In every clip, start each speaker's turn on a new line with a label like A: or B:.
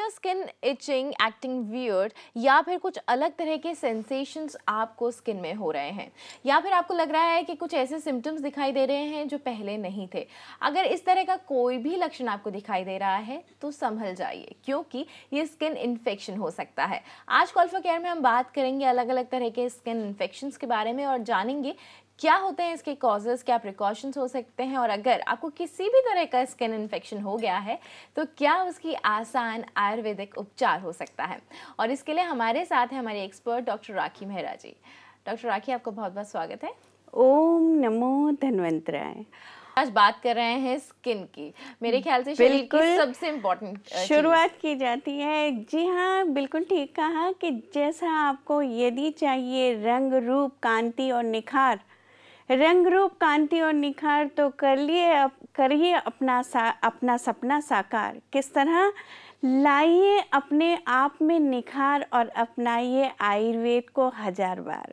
A: Peculiar skin itching acting weird या फिर कुछ अलग तरह के सेंसेशंस आपको स्किन में हो रहे हैं या फिर आपको लग रहा है कि कुछ ऐसे सिम्टम्स दिखाई दे रहे हैं जो पहले नहीं थे अगर इस तरह का कोई भी लक्षण आपको दिखाई दे रहा है तो संभल जाइए क्योंकि ये स्किन इन्फेक्शन हो सकता है आज कॉल फॉर केयर में हम बात करेंगे अलग अलग तरह के स्किन इन्फेक्शन के बारे में और जानेंगे क्या होते हैं इसके कॉजेज़ क्या प्रिकॉशंस हो सकते हैं और अगर आपको किसी भी तरह का स्किन इन्फेक्शन हो गया है तो क्या उसकी आसान आयुर्वेदिक उपचार हो सकता है और इसके लिए हमारे साथ है हमारे expert doctor Rakhi Mehra ji doctor Rakhi आपका बहुत बहुत स्वागत है
B: ओम नमो धन्वंतराय
A: आज बात कर रहे हैं स्किन की मेरे ख्याल से शरीर की सबसे इम्पोर्टेंट
B: शुरुआत की जाती है जी हाँ बिल्कुल ठीक कहा कि जैसा आपको यदि चाहिए रंग रूप कांति और निखार रंग रूप कांति और निखार तो कर लिए अप, करिए अपना सा अपना सपना साकार किस तरह लाइए अपने आप में निखार और अपनाइए आयुर्वेद को हजार बार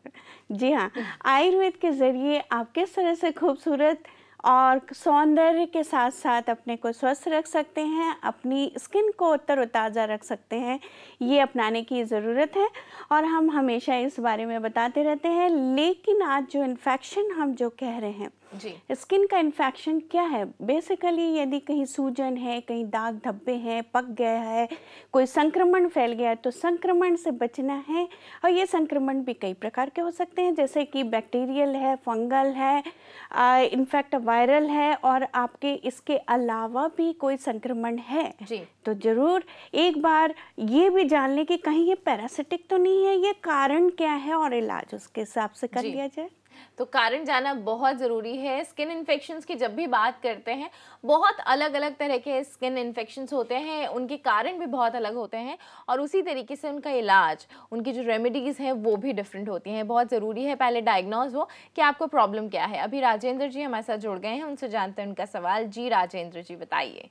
B: जी हाँ हम्म। आयुर्वेद के ज़रिए आप किस तरह से खूबसूरत और सौंदर्य के साथ साथ अपने को स्वस्थ रख सकते हैं अपनी स्किन को उत्तर ताज़ा रख सकते हैं ये अपनाने की ज़रूरत है और हम हमेशा इस बारे में बताते रहते हैं लेकिन आज जो इन्फेक्शन हम जो कह रहे हैं जी स्किन का इन्फेक्शन क्या है बेसिकली यदि कहीं सूजन है कहीं दाग धब्बे हैं पक गया है कोई संक्रमण फैल गया है तो संक्रमण से बचना है और ये संक्रमण भी कई प्रकार के हो सकते हैं जैसे कि बैक्टीरियल है फंगल है इनफैक्ट वायरल है और आपके इसके अलावा भी कोई संक्रमण है जी। तो ज़रूर एक बार ये भी जान लें कि कहीं ये पैरासिटिक तो नहीं है ये कारण क्या है और इलाज उसके हिसाब से कर लिया जाए
A: तो कारण जाना बहुत ज़रूरी है स्किन इन्फेक्शन की जब भी बात करते हैं बहुत अलग अलग तरह के स्किन इन्फेक्शन होते हैं उनके कारण भी बहुत अलग होते हैं और उसी तरीके से उनका इलाज उनकी जो रेमेडीज़ हैं वो भी डिफरेंट होती हैं बहुत ज़रूरी है पहले डायग्नोज हो कि आपको प्रॉब्लम क्या है अभी राजेंद्र जी हमारे साथ जुड़ गए हैं उनसे जानते हैं उनका सवाल जी राजेंद्र जी बताइए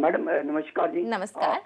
A: मैडम नमस्कार जी नमस्कार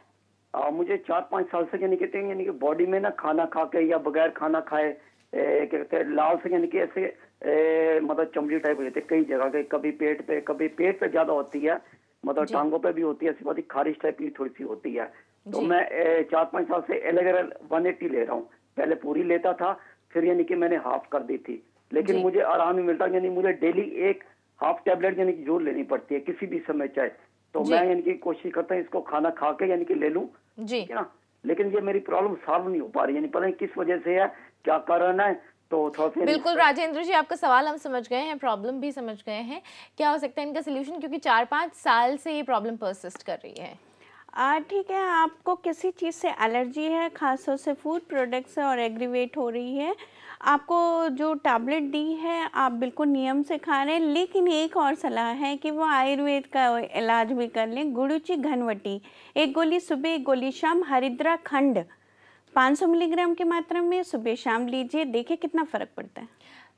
A: आ, आ, मुझे चार पाँच साल से यानी कहते हैं यानी कि बॉडी में ना खाना खा के या बगैर खाना खाए क्या कहते हैं लाल से यानी कि ऐसे ए, मतलब चमड़ी टाइप हो जाती है कई जगह के कभी पेट पे कभी पेट पे ज्यादा होती है मतलब टांगों पे भी होती है ऐसी बात खारिश टाइप की थोड़ी सी होती है तो मैं ए, चार पांच साल से एलोवेरा वन एट्टी ले रहा हूँ पहले पूरी लेता था फिर यानी कि मैंने हाफ कर दी थी लेकिन मुझे आराम ही मिलता यानी मुझे डेली एक हाफ टेबलेट यानी कि जरूर लेनी पड़ती है किसी भी समय चाहे तो मैं यानी कि कोशिश करता हूँ इसको खाना खा के यानी कि ले लूँ ठीक है ना लेकिन ये मेरी प्रॉब्लम सॉल्व नहीं हो पा रही यानी पता नहीं किस वजह से है क्या करना है तो थोड़ा बिल्कुल राजेंद्र जी आपका सवाल हम समझ गए हैं प्रॉब्लम भी समझ गए हैं क्या हो सकता है इनका सोल्यूशन क्योंकि चार पाँच साल
B: से ये प्रॉब्लम परसिस्ट कर रही है ठीक है आपको किसी चीज़ से एलर्जी है खास तौर से फूड प्रोडक्ट्स और एग्रीवेट हो रही है आपको जो टैबलेट दी है आप बिल्कुल नियम से खा रहे हैं लेकिन एक और सलाह है कि वो आयुर्वेद का इलाज भी कर लें गुड़ूची घनवटी एक गोली सुबह एक गोली शाम हरिद्रा खंड 500 मिलीग्राम की मात्रा में सुबह शाम लीजिए देखिए कितना फ़र्क पड़ता है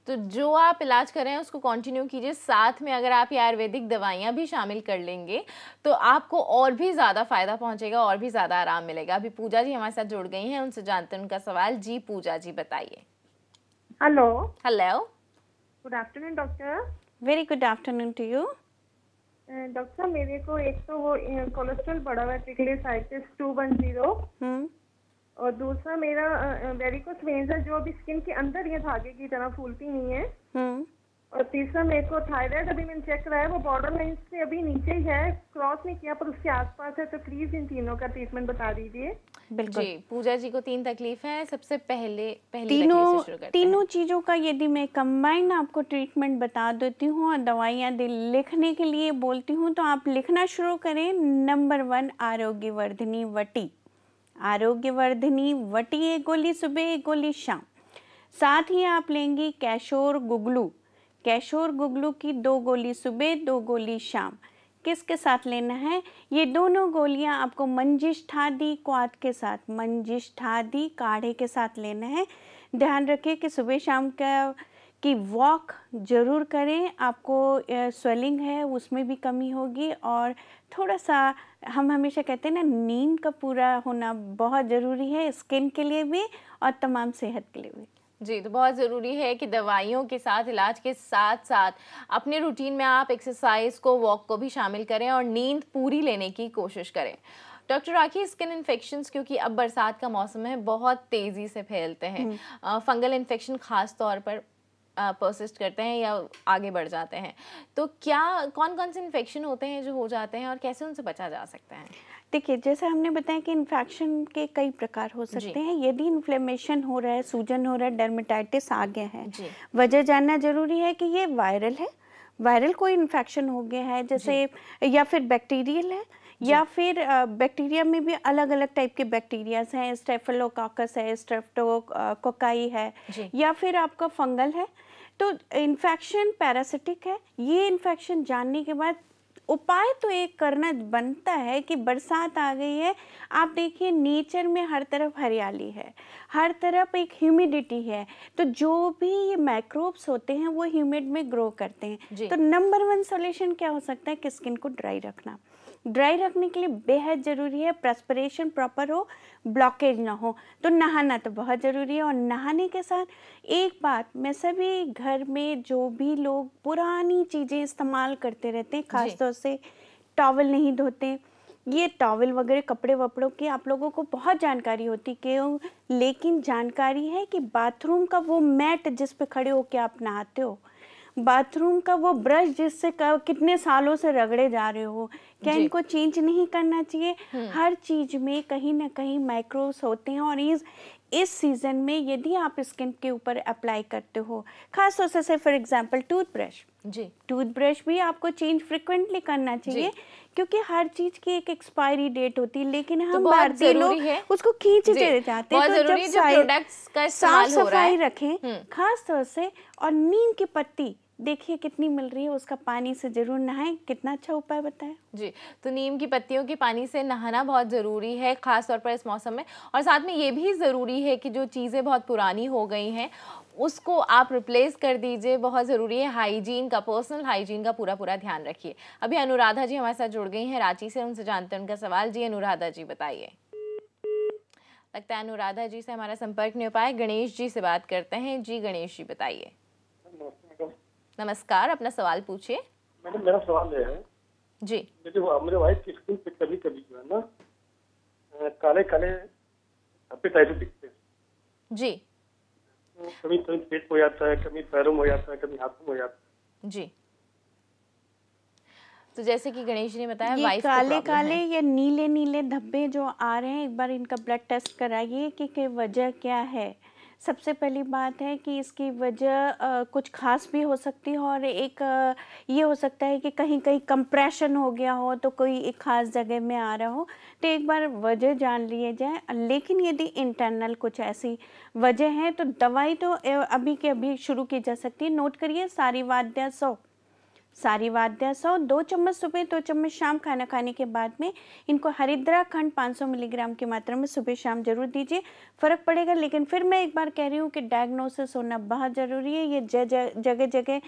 B: तो
A: जो आप इलाज कर रहे हैं उसको कंटिन्यू कीजिए साथ में अगर आप ये आयुर्वेदिक दवाइयाँ भी शामिल कर लेंगे तो आपको और भी ज़्यादा फ़ायदा पहुँचेगा और भी ज़्यादा आराम मिलेगा अभी पूजा जी हमारे साथ जुड़ गई हैं उनसे जानते हैं उनका सवाल जी पूजा जी बताइए
B: hello hello good afternoon doctor very good afternoon to you doctor मेरे को एक तो वो कोलेस्ट्रॉल uh, बढ़ा हुआ है ट्रिग्लिसराइड्स हम्म। 210 और दूसरा मेरा वेरिकोस वेन्स है जो अभी स्किन के अंदर ये धागे की तरह फूलती नहीं है हम्म। और तीसरा मेरे को थायराइड अभी मैंने चेक कराया वो बॉर्डर लाइन से अभी नीचे ही है क्रॉस नहीं किया पर उसके आसपास है तो प्लीज इन तीनों का ट्रीटमेंट बता दीजिए बिल्कुल जी पूजा
A: जी को तीन तकलीफ है सबसे पहले पहले तीनों
B: तीनों चीजों का यदि मैं कंबाइन आपको ट्रीटमेंट बता देती हूँ और दवाइयाँ लिखने के लिए बोलती हूँ तो आप लिखना शुरू करें नंबर वन आरोग्यवर्धिनी वटी आरोग्यवर्धनी वटी एक गोली सुबह एक गोली शाम साथ ही आप लेंगी कैशोर गुगलू कैशोर गुगलू की दो गोली सुबह दो गोली शाम किसके साथ लेना है ये दोनों गोलियां आपको मंजिष्ठादी क्वाद के साथ मंजिष्ठादी काढ़े के साथ लेना है ध्यान रखें कि सुबह शाम का कि वॉक ज़रूर करें आपको स्वेलिंग है उसमें भी कमी होगी और थोड़ा सा हम हमेशा कहते हैं ना नींद का पूरा होना बहुत ज़रूरी है स्किन के लिए भी और तमाम सेहत के लिए भी
A: जी तो बहुत ज़रूरी है कि दवाइयों के साथ इलाज के साथ साथ अपने रूटीन में आप एक्सरसाइज को वॉक को भी शामिल करें और नींद पूरी लेने की कोशिश करें डॉक्टर राखी स्किन इन्फेक्शन क्योंकि अब बरसात का मौसम है बहुत तेज़ी से फैलते हैं फंगल हम्म। इन्फेक्शन खास तौर पर परसिस्ट करते हैं या आगे बढ़ जाते हैं तो क्या कौन कौन से इन्फेक्शन होते हैं जो हो जाते हैं और कैसे उनसे बचा जा सकता है
B: देखिए जैसे हमने बताया कि इन्फेक्शन के कई प्रकार हो सकते हैं यदि इन्फ्लेमेशन हो रहा है सूजन हो रहा है डर्मेटाइटिस आ गया है वजह जानना जरूरी है कि ये वायरल है वायरल कोई इन्फेक्शन हो गया है जैसे या फिर बैक्टीरियल है या फिर बैक्टीरिया में भी अलग अलग टाइप के बैक्टीरियाज हैं स्टेफलोकाकस है स्टेफ्टोकोकाई है या फिर आपका फंगल है तो इन्फेक्शन पैरासिटिक है ये इन्फेक्शन जानने के बाद उपाय तो एक करना बनता है कि बरसात आ गई है आप देखिए नेचर में हर तरफ हरियाली है हर तरफ एक ह्यूमिडिटी है तो जो भी ये माइक्रोब्स होते हैं वो ह्यूमिड में ग्रो करते हैं तो नंबर वन सॉल्यूशन क्या हो सकता है कि स्किन को ड्राई रखना ड्राई रखने के लिए बेहद ज़रूरी है प्रस्परेशन प्रॉपर हो ब्लॉकेज ना हो तो नहाना तो बहुत ज़रूरी है और नहाने के साथ एक बात मैं सभी घर में जो भी लोग पुरानी चीज़ें इस्तेमाल करते रहते हैं ख़ासतौर से टॉवल नहीं धोते ये टॉवल वगैरह कपड़े वपड़ों की आप लोगों को बहुत जानकारी होती क्यों लेकिन जानकारी है कि बाथरूम का वो मैट जिस पे खड़े होके आप नहाते हो बाथरूम का वो ब्रश जिससे कितने सालों से रगड़े जा रहे हो क्या इनको चेंज नहीं करना चाहिए हम्म। हर चीज़ में कहीं ना कहीं माइक्रोब्स होते हैं और इस इस सीज़न में यदि आप स्किन के ऊपर अप्लाई करते हो खास तौर से फॉर एग्जांपल टूथब्रश जी टूथब्रश भी आपको चेंज फ्रिक्वेंटली करना चाहिए क्योंकि हर चीज की एक एक्सपायरी डेट होती है लेकिन तो हम तो भारतीय लोग उसको खींच खींचते जाते हैं तो जब साफ सफाई रखें हम्म। खास तौर से और नीम की पत्ती देखिए कितनी मिल रही है उसका पानी से जरूर नहाएं कितना अच्छा उपाय बताएं जी
A: तो नीम की पत्तियों के पानी से नहाना बहुत ज़रूरी है ख़ास तौर पर इस मौसम में और साथ में ये भी ज़रूरी है कि जो चीज़ें बहुत पुरानी हो गई हैं उसको आप रिप्लेस कर दीजिए बहुत ज़रूरी है हाइजीन का पर्सनल हाइजीन का पूरा पूरा ध्यान रखिए अभी अनुराधा जी हमारे साथ जुड़ गई हैं रांची से उनसे जानते हैं उनका सवाल जी अनुराधा जी बताइए लगता है अनुराधा जी से हमारा संपर्क नहीं हो पाया गणेश जी से बात करते हैं जी गणेश जी बताइए नमस्कार अपना सवाल पूछिए मैडम मेरा सवाल है जी मेरे
B: मेरे वाइफ की स्किन पे कभी कभी जो है ना काले काले धब्बे टाइप दिखते
A: हैं जी
B: तो कभी कभी पेट हो जाता है कभी पैरों हो जाता है कभी हाथों हो जाता है जी तो जैसे कि गणेश ने बताया ये काले काले या नीले नीले धब्बे जो आ रहे हैं एक बार इनका ब्लड टेस्ट कराइए कि, कि वजह क्या है सबसे पहली बात है कि इसकी वजह कुछ ख़ास भी हो सकती है और एक ये हो सकता है कि कहीं कहीं कंप्रेशन हो गया हो तो कोई एक ख़ास जगह में आ रहा हो तो एक बार वजह जान लिए जाए लेकिन यदि इंटरनल कुछ ऐसी वजह है तो दवाई तो अभी के अभी शुरू की जा सकती है नोट करिए सारी वाद्या सौ सारी वाद्या सौ दो चम्मच सुबह दो चम्मच शाम खाना खाने के बाद में इनको हरिद्रा खंड 500 मिलीग्राम की मात्रा में सुबह शाम जरूर दीजिए फ़र्क पड़ेगा लेकिन फिर मैं एक बार कह रही हूँ कि डायग्नोसिस होना बहुत ज़रूरी है ये जगह जगह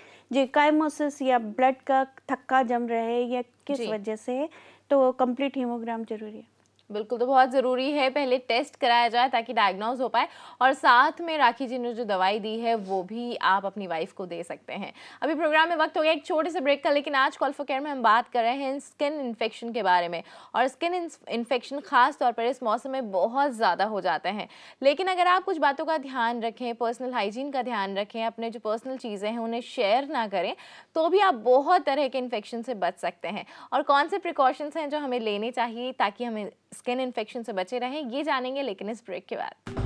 B: काइमोसिस या ब्लड का थक्का जम रहा है या किस वजह से है तो कम्प्लीट हीमोग्राम जरूरी है
A: बिल्कुल तो बहुत ज़रूरी है पहले टेस्ट कराया जाए ताकि डायग्नोज हो पाए और साथ में राखी जी ने जो दवाई दी है वो भी आप अपनी वाइफ को दे सकते हैं अभी प्रोग्राम में वक्त हो गया एक छोटे से ब्रेक का लेकिन आज कॉल फॉर केयर में हम बात कर रहे हैं स्किन इन्फेक्शन के बारे में और स्किन इन्फेक्शन ख़ास तौर पर इस मौसम में बहुत ज़्यादा हो जाते हैं लेकिन अगर आप कुछ बातों का ध्यान रखें पर्सनल हाइजीन का ध्यान रखें अपने जो पर्सनल चीज़ें हैं उन्हें शेयर ना करें तो भी आप बहुत तरह के इन्फेक्शन से बच सकते हैं और कौन से प्रिकॉशंस हैं जो हमें लेने चाहिए ताकि हमें स्किन इन्फेक्शन से बचे रहें ये जानेंगे लेकिन इस ब्रेक के बाद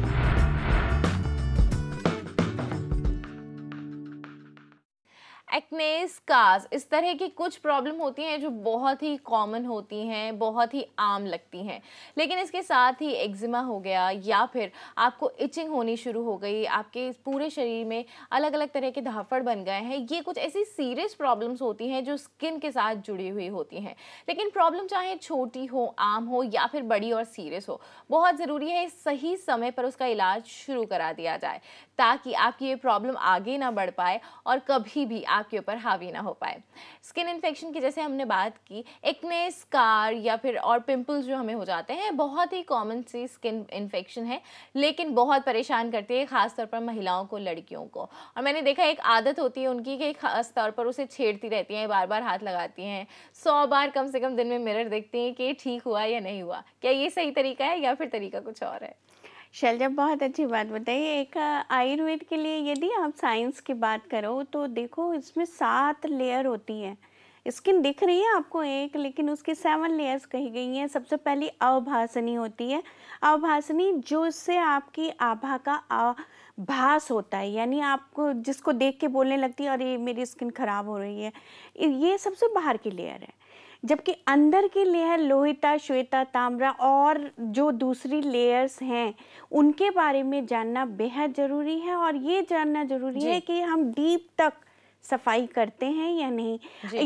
A: एक्ने स्कार्स इस तरह की कुछ प्रॉब्लम होती हैं जो बहुत ही कॉमन होती हैं बहुत ही आम लगती हैं लेकिन इसके साथ ही एक्जिमा हो गया या फिर आपको इचिंग होनी शुरू हो गई आपके पूरे शरीर में अलग अलग तरह के धाफड़ बन गए हैं ये कुछ ऐसी सीरियस प्रॉब्लम्स होती हैं जो स्किन के साथ जुड़ी हुई होती हैं लेकिन प्रॉब्लम चाहे छोटी हो आम हो या फिर बड़ी और सीरियस हो बहुत ज़रूरी है सही समय पर उसका इलाज शुरू करा दिया जाए ताकि आपकी ये प्रॉब्लम आगे ना बढ़ पाए और कभी भी आपके ऊपर हावी ना हो पाए स्किन इन्फेक्शन की जैसे हमने बात की एक्ने स्कार या फिर और पिंपल्स जो हमें हो जाते हैं बहुत ही कॉमन सी स्किन इन्फेक्शन है लेकिन बहुत परेशान करती है ख़ासतौर पर महिलाओं को लड़कियों को और मैंने देखा एक आदत होती है उनकी कि ख़ास तौर पर उसे छेड़ती रहती हैं बार बार हाथ लगाती हैं सौ बार कम से कम दिन में मिरर देखती हैं कि ठीक हुआ या नहीं हुआ क्या ये सही तरीका है या फिर तरीका कुछ और है
B: शैलजा बहुत अच्छी बात बताई एक आयुर्वेद के लिए यदि आप साइंस की बात करो तो देखो इसमें सात लेयर होती है स्किन दिख रही है आपको एक लेकिन उसकी सेवन लेयर्स कही गई हैं सबसे पहली अवभासनी होती है अवभासनी जो इससे आपकी आभा का भास होता है यानी आपको जिसको देख के बोलने लगती है और ये मेरी स्किन खराब हो रही है ये सबसे बाहर की लेयर है जबकि अंदर की लेयर लोहिता श्वेता ताम्रा और जो दूसरी लेयर्स हैं उनके बारे में जानना बेहद ज़रूरी है और ये जानना ज़रूरी है कि हम डीप तक सफाई करते हैं या नहीं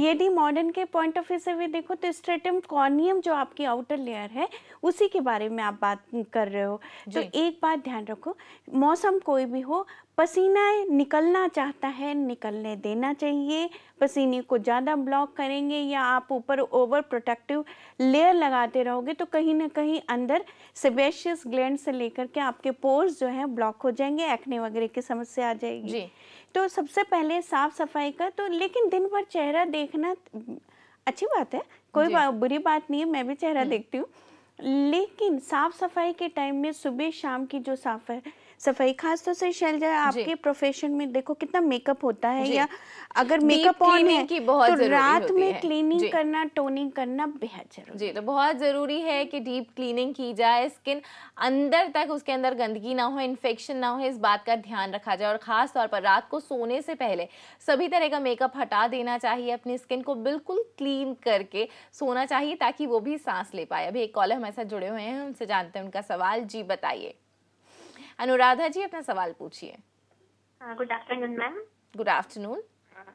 B: यदि मॉडर्न के पॉइंट ऑफ व्यू से भी देखो तो स्ट्रेटम कॉर्नियम जो आपकी आउटर लेयर है उसी के बारे में आप बात कर रहे हो तो एक बात ध्यान रखो मौसम कोई भी हो पसीना निकलना चाहता है निकलने देना चाहिए पसीने को ज़्यादा ब्लॉक करेंगे या आप ऊपर ओवर प्रोटेक्टिव लेयर लगाते रहोगे तो कहीं ना कहीं अंदर सेबेशियस ग्लैंड से लेकर के आपके पोर्स जो है ब्लॉक हो जाएंगे एक्ने वगैरह की समस्या आ जाएगी तो सबसे पहले साफ सफाई का तो लेकिन दिन भर चेहरा देखना अच्छी बात है कोई बा, बुरी बात नहीं है मैं भी चेहरा हम्म। देखती हूँ लेकिन साफ सफाई के टाइम में सुबह शाम की जो साफ है सफाई खास तौर से शैलजा आपके प्रोफेशन में देखो कितना मेकअप होता है या अगर मेकअप ऑन है की बहुत तो रात में क्लीनिंग करना टोनिंग करना बेहद
A: जरूरी जी तो बहुत जरूरी है कि डीप क्लीनिंग की जाए स्किन अंदर तक उसके अंदर गंदगी ना हो इन्फेक्शन ना हो इस बात का ध्यान रखा जाए और खास तौर पर रात को सोने से पहले सभी तरह का मेकअप हटा देना चाहिए अपनी स्किन को बिल्कुल क्लीन करके सोना चाहिए ताकि वो भी सांस ले पाए अभी एक कॉलर हमारे साथ जुड़े हुए हैं उनसे जानते हैं उनका सवाल जी बताइए अनुराधा जी अपना सवाल पूछिए
B: good afternoon ma'am
A: good afternoon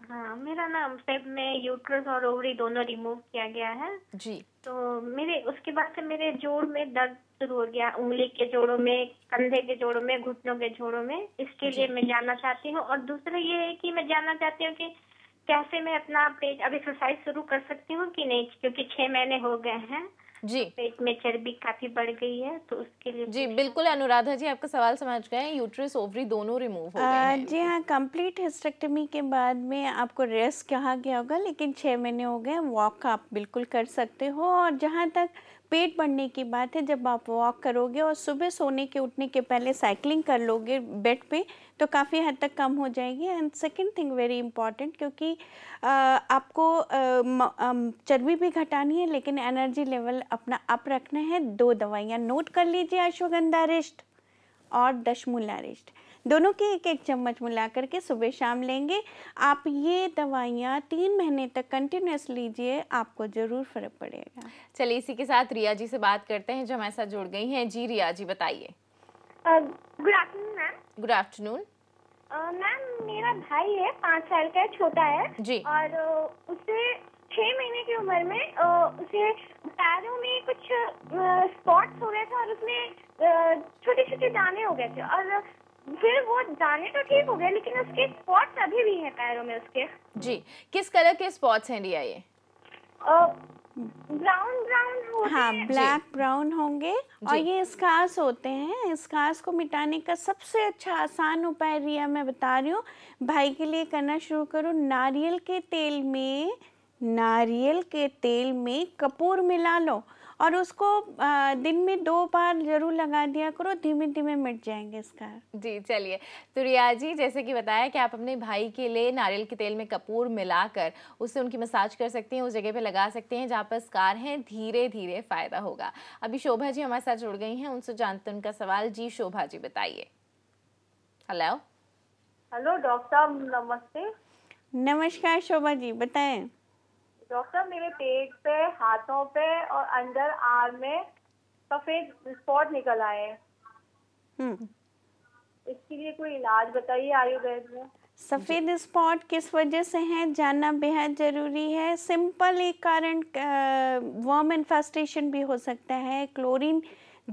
B: हाँ मेरा नाम फेब में यूट्रस और ओवरी दोनों रिमूव किया गया है जी तो मेरे उसके बाद से मेरे जोड़ में दर्द शुरू हो गया उंगली के जोड़ों में कंधे के जोड़ों में घुटनों के जोड़ों में इसके लिए मैं जानना चाहती हूँ और दूसरा ये है कि मैं जानना चाहती हूँ कि कैसे मैं अपना पेज अब एक्सरसाइज शुरू कर सकती हूँ कि नहीं क्योंकि छह महीने हो गए हैं जी पेट में चर्बी काफी बढ़ गई है तो उसके लिए
A: जी बिल्कुल अनुराधा जी आपका सवाल समझ गए यूट्रस ओवरी दोनों रिमूव हो आ, गए
B: जी हाँ कंप्लीट हिस्टेक्टमी के बाद में आपको रेस्ट कहा गया होगा लेकिन छः महीने हो गए वॉक आप बिल्कुल कर सकते हो और जहाँ तक पेट बढ़ने की बात है जब आप वॉक करोगे और सुबह सोने के उठने के पहले साइकिलिंग कर लोगे बेड पे तो काफ़ी हद तक कम हो जाएगी and second thing very important क्योंकि आ, आपको चर्बी भी घटानी है लेकिन एनर्जी लेवल अपना अप रखना है दो दवाइयाँ नोट कर लीजिए अश्वगंधा रिष्ट और दशमूला रिष्ट दोनों के एक एक चम्मच मिला करके सुबह शाम लेंगे आप ये दवाइयाँ तीन महीने तक कंटिन्यूस लीजिए आपको ज़रूर फ़र्क पड़ेगा
A: चलिए इसी के साथ रिया जी से बात करते हैं जो हमारे साथ जुड़ गई हैं जी रिया जी बताइए good afternoon ma'am good afternoon ma'am मेरा भाई है पाँच साल का है छोटा है जी और उसे छह महीने की उम्र में उसे पैरों में कुछ स्पॉट्स हो गए थे और उसमें छोटे छोटे दाने हो गए थे और फिर वो जाने तो ठीक हो गया लेकिन उसके स्पॉट्स अभी भी हैं पैरों में उसके जी किस कलर के स्पॉट्स हैं रिया ये
B: ब्राउन ब्राउन हाँ ब्लैक ब्राउन होंगे और ये स्कार्स होते हैं स्कार्स को मिटाने का सबसे अच्छा आसान उपाय रिया मैं बता रही हूँ भाई के लिए करना शुरू करो नारियल के तेल में नारियल के तेल में कपूर मिला लो और उसको दिन में दो बार जरूर लगा दिया करो धीमे धीमे मिट जाएंगे इसका जी चलिए तो रिया जी जैसे कि बताया कि आप अपने भाई के लिए नारियल
A: के तेल में कपूर मिलाकर उससे उनकी मसाज कर सकते हैं उस जगह पे लगा सकते हैं जहाँ पर स्कार हैं धीरे धीरे फायदा होगा अभी शोभा जी हमारे साथ जुड़ गई हैं उनसे जानते उनका सवाल जी शोभा
B: जी बताइए हेलो हेलो डॉक्टर साहब नमस्ते नमस्कार शोभा जी बताएं डॉक्टर मेरे पेट पे हाथों पे और अंडर आर्म में सफेद स्पॉट निकल आए हम्म। इसके लिए कोई इलाज बताइए आयुर्वेद में सफ़ेद स्पॉट किस वजह से है जानना बेहद ज़रूरी है सिंपल एक कारण वर्म इन्फेस्टेशन भी हो सकता है क्लोरीन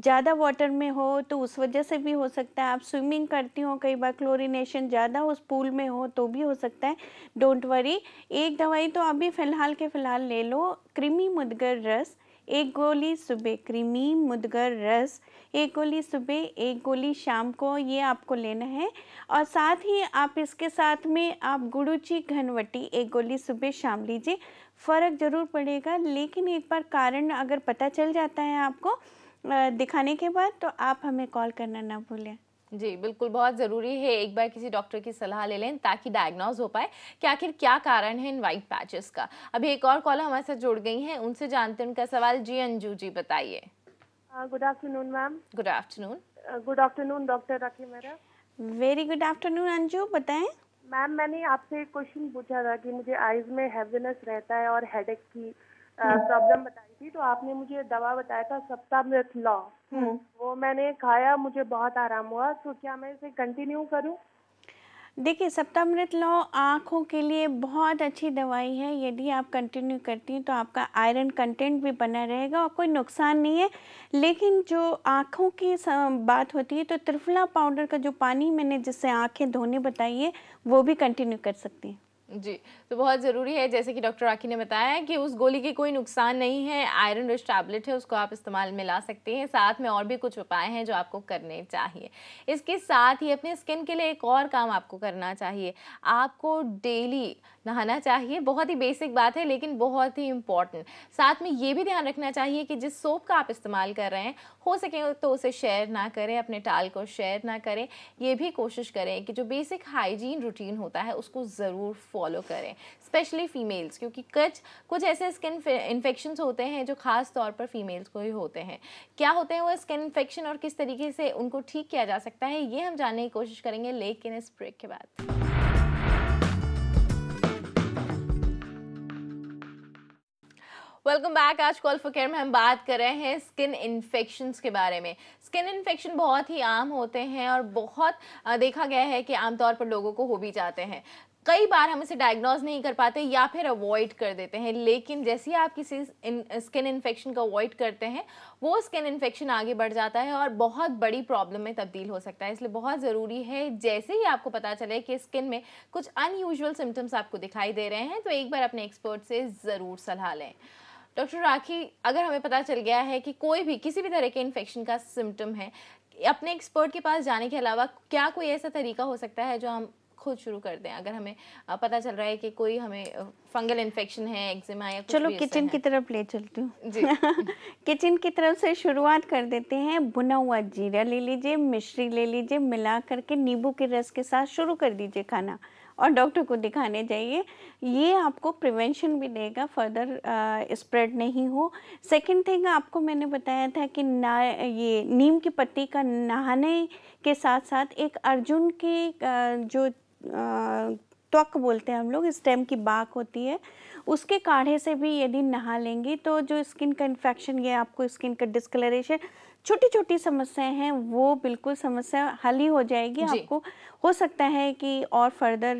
B: ज़्यादा वाटर में हो तो उस वजह से भी हो सकता है आप स्विमिंग करती हो कई बार क्लोरीनेशन ज़्यादा उस पूल में हो तो भी हो सकता है डोंट वरी एक दवाई तो अभी फ़िलहाल के फ़िलहाल ले लो क्रीमी मुदगर रस एक गोली सुबह क्रीमी मुदगर रस एक गोली सुबह एक गोली शाम को ये आपको लेना है और साथ ही आप इसके साथ में आप गुड़ूची घनवटी एक गोली सुबह शाम लीजिए फ़र्क ज़रूर पड़ेगा लेकिन एक बार कारण अगर पता चल जाता है आपको दिखाने के बाद तो आप हमें कॉल करना ना भूलें जी बिल्कुल बहुत ज़रूरी है एक बार किसी डॉक्टर की सलाह ले लें ताकि डायग्नोज हो पाए
A: कि आखिर क्या कारण है इन वाइट पैचेस का अभी एक और कॉल हमारे साथ जुड़ गई हैं उनसे जानते हैं उनका सवाल जी अंजू जी बताइए good afternoon ma'am good afternoon
B: good afternoon doctor Rakhi मेरा वेरी गुड आफ्टरनून अंजू बताएं मैम मैंने आपसे एक क्वेश्चन पूछा था कि मुझे आईज में हैवीनेस रहता है और हेडेक की प्रॉब्लम हम्म। बताई थी तो आपने मुझे दवा बताया था मृत लॉ हम्म। वो मैंने खाया मुझे बहुत आराम हुआ तो क्या मैं इसे कंटिन्यू करूँ देखिए सप्तामृत लो आँखों के लिए बहुत अच्छी दवाई है यदि आप कंटिन्यू करती हैं तो आपका आयरन कंटेंट भी बना रहेगा और कोई नुकसान नहीं है लेकिन जो आँखों की बात होती है तो त्रिफला पाउडर का जो पानी मैंने जिससे आँखें धोने बताई है वो भी कंटिन्यू कर सकती हैं
A: जी तो बहुत ज़रूरी है जैसे कि डॉक्टर राखी ने बताया कि उस गोली के कोई नुकसान नहीं है आयरन रिच टैबलेट है उसको आप इस्तेमाल में ला सकते हैं साथ में और भी कुछ उपाय हैं जो आपको करने चाहिए इसके साथ ही अपने स्किन के लिए एक और काम आपको करना चाहिए आपको डेली नहाना चाहिए बहुत ही बेसिक बात है लेकिन बहुत ही इम्पॉर्टेंट साथ में ये भी ध्यान रखना चाहिए कि जिस सोप का आप इस्तेमाल कर रहे हैं हो सके तो उसे शेयर ना करें अपने टाल को शेयर ना करें ये भी कोशिश करें कि जो बेसिक हाइजीन रूटीन होता है उसको ज़रूर फॉलो करें स्पेशली फीमेल्स क्योंकि कुछ कुछ ऐसे स्किन इन्फेक्शन होते हैं जो खास तौर पर फीमेल्स को ही होते हैं क्या होते हैं वो स्किन इन्फेक्शन और किस तरीके से उनको ठीक किया जा सकता है ये हम जानने की कोशिश करेंगे लेकिन इस ब्रेक के बाद वेलकम बैक आज कॉल फॉर केयर में हम बात कर रहे हैं स्किन इन्फेक्शन के बारे में स्किन इन्फेक्शन बहुत ही आम होते हैं और बहुत देखा गया है कि आमतौर पर लोगों को हो भी जाते हैं कई बार हम इसे डायग्नोज नहीं कर पाते या फिर अवॉइड कर देते हैं लेकिन जैसे ही आप किसी स्किन इन्फेक्शन को अवॉइड करते हैं वो स्किन इन्फेक्शन आगे बढ़ जाता है और बहुत बड़ी प्रॉब्लम में तब्दील हो सकता है इसलिए बहुत ज़रूरी है जैसे ही आपको पता चले कि स्किन में कुछ अनयूजल सिम्टम्स आपको दिखाई दे रहे हैं तो एक बार अपने एक्सपर्ट से ज़रूर सलाह लें डॉक्टर राखी अगर हमें पता चल गया है कि कोई भी किसी भी तरह के इन्फेक्शन का सिम्टम है अपने एक्सपर्ट के पास जाने के अलावा क्या कोई ऐसा तरीका हो सकता है जो हम खुद शुरू कर दें अगर हमें पता चल रहा है कि कोई हमें फंगल इन्फेक्शन है एक्जिमा या चलो किचन की
B: तरफ ले चलती हूँ किचन की तरफ से शुरुआत कर देते हैं बुना हुआ जीरा ले लीजिए मिश्री ले लीजिए मिला करके नींबू के रस के साथ शुरू कर दीजिए खाना और डॉक्टर को दिखाने जाइए ये आपको प्रिवेंशन भी देगा फर्दर स्प्रेड नहीं हो सेकंड थिंग आपको मैंने बताया था कि ना ये नीम की पत्ती का नहाने के साथ साथ एक अर्जुन की आ, जो त्वक बोलते हैं हम लोग स्टेम की बाक होती है उसके काढ़े से भी यदि नहा लेंगी तो जो स्किन का इन्फेक्शन या आपको स्किन का डिस्कलरेशन छोटी छोटी समस्याएं हैं वो बिल्कुल समस्या हल ही हो जाएगी आपको हो सकता है कि और फर्दर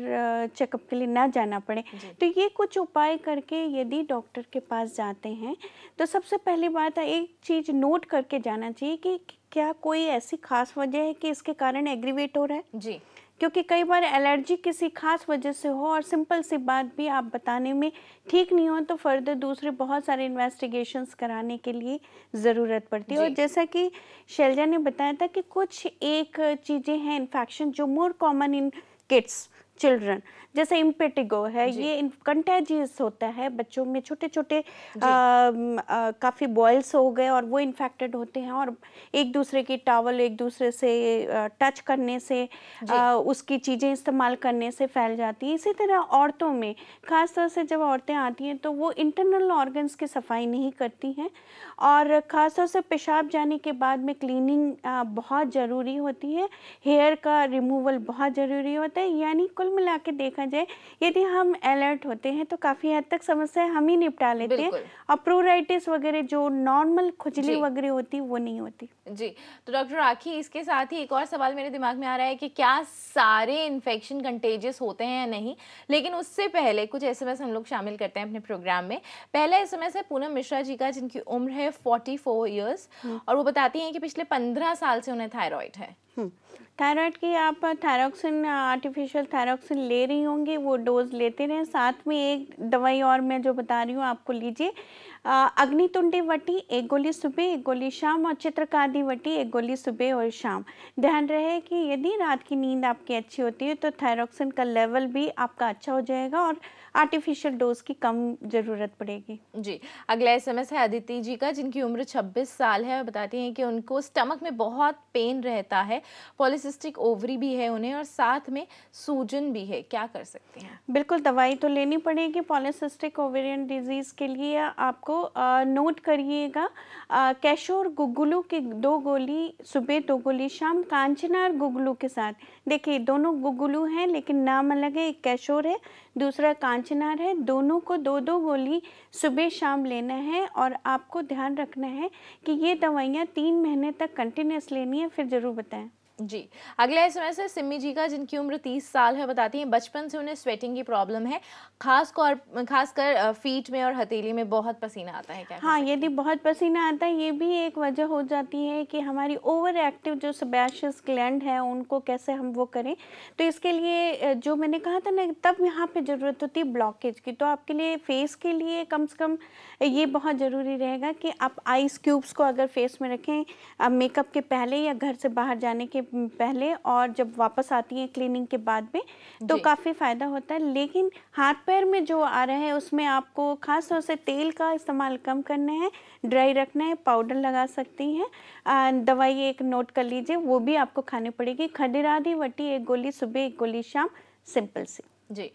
B: चेकअप के लिए ना जाना पड़े तो ये कुछ उपाय करके यदि डॉक्टर के पास जाते हैं तो सबसे पहली बात है एक चीज़ नोट करके जाना चाहिए कि क्या कोई ऐसी खास वजह है कि इसके कारण एग्रीवेट हो रहा है जी क्योंकि कई बार एलर्जी किसी खास वजह से हो और सिंपल सी बात भी आप बताने में ठीक नहीं हो तो फर्दर दूसरे बहुत सारे इन्वेस्टिगेशंस कराने के लिए ज़रूरत पड़ती है और जैसा कि शैलजा ने बताया था कि कुछ एक चीज़ें हैं इन्फेक्शन जो more common in kids children जैसे इम्पेटिगो है ये कंटेजियस होता है बच्चों में छोटे छोटे काफ़ी बॉयल्स हो गए और वो इन्फेक्टेड होते हैं और एक दूसरे की टावल एक दूसरे से टच करने से आ, उसकी चीज़ें इस्तेमाल करने से फैल जाती है इसी तरह औरतों में ख़ासतौर से जब औरतें आती हैं तो वो इंटरनल ऑर्गन्स की सफाई नहीं करती हैं और ख़ासतौर से पेशाब जाने के बाद में क्लीनिंग बहुत ज़रूरी होती है हेयर का रिमूवल बहुत ज़रूरी होता है यानी कुल मिला के देखा समझ जाए यदि हम अलर्ट होते हैं तो काफ़ी हद तक समस्या हम ही निपटा लेते हैं और प्रोराइटिस वगैरह जो नॉर्मल खुजली वगैरह होती वो नहीं होती
A: जी तो डॉक्टर राखी इसके साथ ही एक और सवाल मेरे दिमाग में आ रहा है कि क्या सारे इन्फेक्शन कंटेजियस होते हैं या नहीं लेकिन उससे पहले कुछ ऐसे हम लोग शामिल करते हैं अपने प्रोग्राम में पहला एस है पूनम मिश्रा जी का जिनकी
B: उम्र है फोर्टी हम्म। फोर और वो बताती हैं कि पिछले पंद्रह साल से उन्हें थायराइड है थायराइड हम्म, की आप थायरोक्सिन आर्टिफिशियल थायरोक्सिन ले रही होंगी वो डोज लेते रहें साथ में एक दवाई और मैं जो बता रही हूँ आपको लीजिए अग्नितुंडी वटी एक गोली सुबह एक गोली शाम और चित्रकारी वटी एक गोली सुबह और शाम ध्यान रहे कि यदि रात की नींद आपकी अच्छी होती है तो थायरॉक्सिन का लेवल भी आपका अच्छा हो जाएगा और आर्टिफिशियल डोज की कम ज़रूरत पड़ेगी जी अगला एस एम एस है अदिति जी
A: का जिनकी उम्र 26 साल है बताती हैं कि उनको स्टमक में बहुत पेन रहता है
B: पॉलिसिस्टिक ओवरी भी है उन्हें और साथ में सूजन भी है क्या कर सकते हैं बिल्कुल दवाई तो लेनी पड़ेगी पॉलिसिस्टिक ओवेरियन डिजीज़ के लिए आपको नोट करिएगा कैशोर गुगुलू की दो गोली सुबह दो गोली शाम कांचनार गुगुलू के साथ देखिए दोनों गुगुलू हैं लेकिन नाम अलग है एक कैशोर है दूसरा कांचनार है दोनों को दो दो गोली सुबह शाम लेना है और आपको ध्यान रखना है कि ये दवाइयाँ तीन महीने तक कंटिन्यूस लेनी है फिर ज़रूर बताएँ जी अगला एस है सिमी जी का जिनकी उम्र तीस साल है बताती हैं बचपन से उन्हें स्वेटिंग की प्रॉब्लम
A: है खास कर खास कर फीट में और हथेली में बहुत पसीना आता है क्या हाँ यदि बहुत
B: पसीना आता है ये भी एक वजह हो जाती है कि हमारी ओवर एक्टिव जो सबैश ग्लैंड है उनको कैसे हम वो करें तो इसके लिए जो मैंने कहा था ना तब यहाँ पर ज़रूरत होती है ब्लॉकेज की तो आपके लिए फेस के लिए कम से कम ये बहुत ज़रूरी रहेगा कि आप आइस क्यूब्स को अगर फेस में रखें मेकअप के पहले या घर से बाहर जाने के पहले और जब वापस आती हैं क्लीनिंग के बाद में तो काफ़ी फ़ायदा होता है लेकिन हाथ पैर में जो आ रहा है उसमें आपको ख़ास तौर से तेल का इस्तेमाल कम करना है ड्राई रखना है पाउडर लगा सकती हैं दवाई एक नोट कर लीजिए वो भी आपको खानी पड़ेगी खदिरादी वटी एक गोली सुबह एक गोली शाम सिंपल सी जी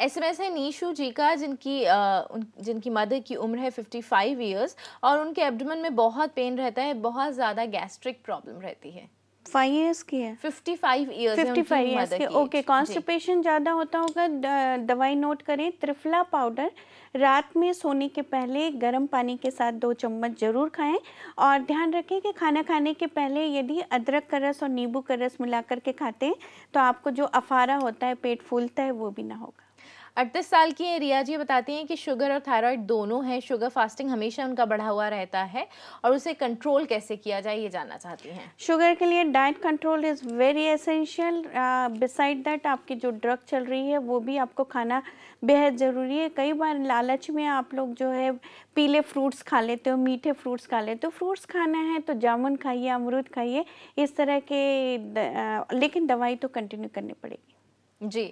B: एस एम
A: एस है नीशू जी का जिनकी आ, जिनकी मदर की उम्र है 55 ईयर्स और उनके एब्डोमेन में बहुत पेन रहता है बहुत ज़्यादा गैस्ट्रिक प्रॉब्लम रहती है फाइव ईयर्स की है
B: fifty five years fifty five years की ओके कॉन्स्टिपेशन ज़्यादा होता होगा दवाई नोट करें त्रिफला पाउडर रात में सोने के पहले गर्म पानी के साथ दो चम्मच ज़रूर खाएं और ध्यान रखें कि खाना खाने के पहले यदि अदरक का रस और नींबू का रस मिला करके खाते हैं तो आपको जो अफारा होता है पेट फूलता है वो भी ना होगा
A: अड़तीस साल की रिया जी बताती हैं कि शुगर और थायराइड दोनों हैं शुगर फास्टिंग हमेशा उनका बढ़ा हुआ रहता है और उसे कंट्रोल कैसे किया जाए ये जानना चाहती हैं
B: शुगर के लिए diet control is very essential beside that आपकी जो ड्रग चल रही है वो भी आपको खाना बेहद ज़रूरी है कई बार लालच में आप लोग जो है पीले फ्रूट्स खा लेते हो मीठे फ्रूट्स खा लेते हो फ्रूट्स खाना है तो जामुन खाइए अमरूद खाइए इस तरह के द, आ, लेकिन दवाई तो कंटिन्यू करनी पड़ेगी जी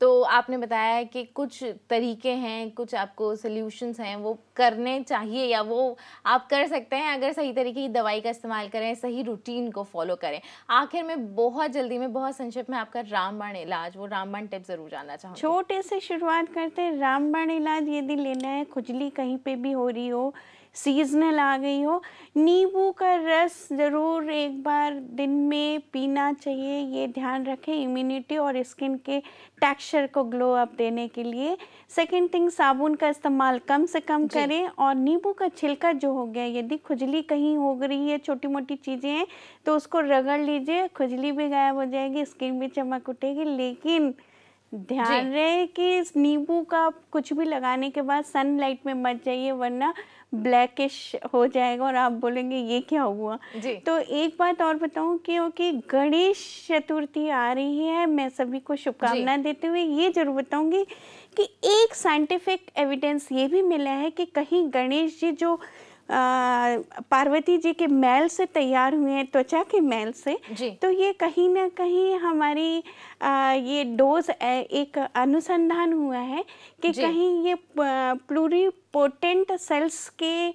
B: तो आपने बताया कि कुछ
A: तरीके हैं कुछ आपको सोल्यूशंस हैं वो करने चाहिए या वो आप कर सकते हैं अगर सही तरीके की दवाई का इस्तेमाल करें सही रूटीन को फॉलो करें आखिर में बहुत जल्दी में बहुत संक्षिप्त में आपका रामबाण इलाज वो रामबाण टिप ज़रूर जानना चाहूँ
B: छोटे से शुरुआत करते हैं रामबाण इलाज यदि लेना है खुजली कहीं पर भी हो रही हो सीजनल आ गई हो नींबू का रस ज़रूर एक बार दिन में पीना चाहिए ये ध्यान रखें इम्यूनिटी और स्किन के टेक्सचर को ग्लो अप देने के लिए सेकेंड थिंग साबुन का इस्तेमाल कम से कम करें और नींबू का छिलका जो हो गया यदि खुजली कहीं हो रही है छोटी मोटी चीज़ें हैं तो उसको रगड़ लीजिए खुजली भी गायब हो जाएगी स्किन भी चमक उठेगी लेकिन ध्यान रहे कि नींबू का कुछ भी लगाने के बाद सनलाइट में मत जाइए वरना ब्लैकिश हो जाएगा और आप बोलेंगे ये क्या हुआ तो एक बात और बताऊं क्योंकि गणेश चतुर्थी आ रही है मैं सभी को शुभकामना देते हुए ये जरूर बताऊंगी कि एक साइंटिफिक एविडेंस ये भी मिला है कि कहीं गणेश जी जो आ, पार्वती जी के मैल से तैयार हुए हैं त्वचा के मैल से तो ये कहीं ना कहीं हमारी ये डोज एक अनुसंधान हुआ है कि कहीं ये प्लूरी पोटेंट सेल्स के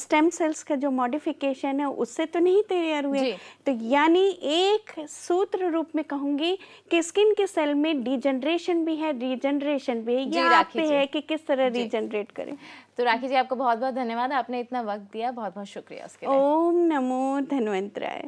B: स्टेम सेल्स का जो मॉडिफिकेशन है उससे तो नहीं तैयार हुए तो यानी एक सूत्र रूप में कहूंगी कि स्किन के सेल में डिजनरेशन भी है रीजनरेशन भी है ये आप पे है कि किस तरह रीजनरेट करें
A: तो राखी जी आपको बहुत बहुत धन्यवाद आपने इतना वक्त दिया बहुत बहुत शुक्रिया उसके
B: ओम नमो धन्वंतराय